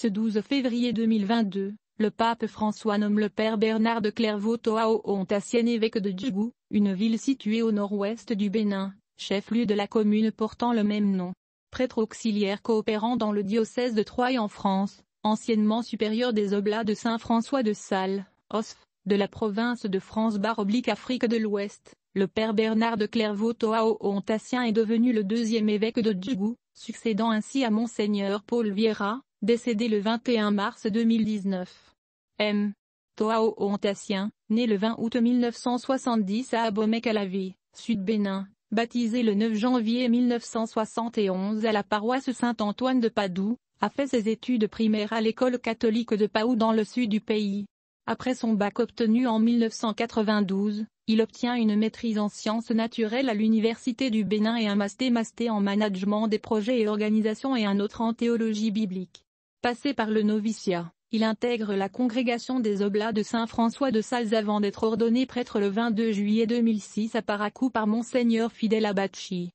Ce 12 février 2022, le pape François nomme le père Bernard de Clairvaux Toao Ontassien évêque de Djougou, une ville située au nord-ouest du Bénin, chef-lieu de la commune portant le même nom. Prêtre auxiliaire coopérant dans le diocèse de Troyes en France, anciennement supérieur des Oblats de Saint-François de Sales, OSF, de la province de France barre Afrique de l'Ouest, le père Bernard de Clairvaux Toao Ontassien est devenu le deuxième évêque de Djougou, succédant ainsi à Monseigneur Paul Vieira, décédé le 21 mars 2019. M. Toao Ontassien, né le 20 août 1970 à abomey calavi Sud-Bénin, baptisé le 9 janvier 1971 à la paroisse Saint-Antoine de Padoue, a fait ses études primaires à l'école catholique de Paou dans le sud du pays. Après son bac obtenu en 1992, il obtient une maîtrise en sciences naturelles à l'Université du Bénin et un master master en management des projets et organisations et un autre en théologie biblique. Passé par le noviciat, il intègre la congrégation des Oblats de Saint-François de Sales avant d'être ordonné prêtre le 22 juillet 2006 à Paracou par Monseigneur Fidel Abachi.